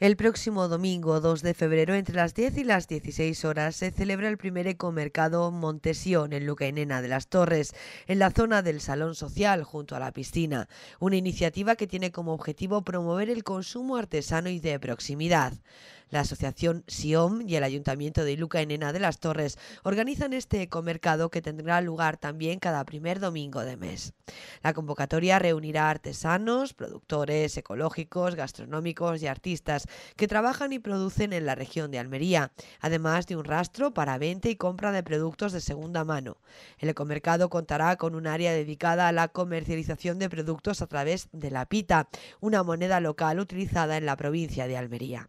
El próximo domingo 2 de febrero, entre las 10 y las 16 horas, se celebra el primer ecomercado Montesión en Lucainena de las Torres, en la zona del Salón Social, junto a la piscina. Una iniciativa que tiene como objetivo promover el consumo artesano y de proximidad. La asociación SIOM y el Ayuntamiento de Lucainena de las Torres organizan este ecomercado que tendrá lugar también cada primer domingo de mes. La convocatoria reunirá artesanos, productores ecológicos, gastronómicos y artistas que trabajan y producen en la región de Almería, además de un rastro para venta y compra de productos de segunda mano. El ecomercado contará con un área dedicada a la comercialización de productos a través de la pita, una moneda local utilizada en la provincia de Almería.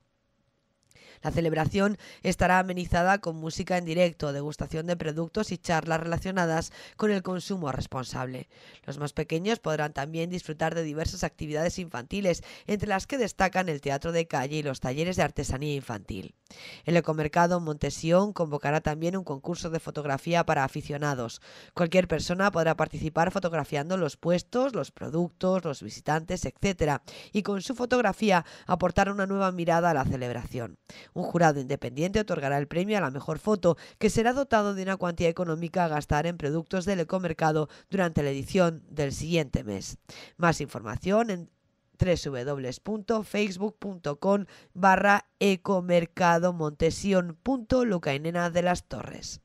La celebración estará amenizada con música en directo, degustación de productos y charlas relacionadas con el consumo responsable. Los más pequeños podrán también disfrutar de diversas actividades infantiles, entre las que destacan el teatro de calle y los talleres de artesanía infantil. El ecomercado Montesión convocará también un concurso de fotografía para aficionados. Cualquier persona podrá participar fotografiando los puestos, los productos, los visitantes, etc. y con su fotografía aportar una nueva mirada a la celebración. Un jurado independiente otorgará el premio a la mejor foto, que será dotado de una cuantía económica a gastar en productos del ecomercado durante la edición del siguiente mes. Más información en www.facebook.com barra ecomercado de las torres.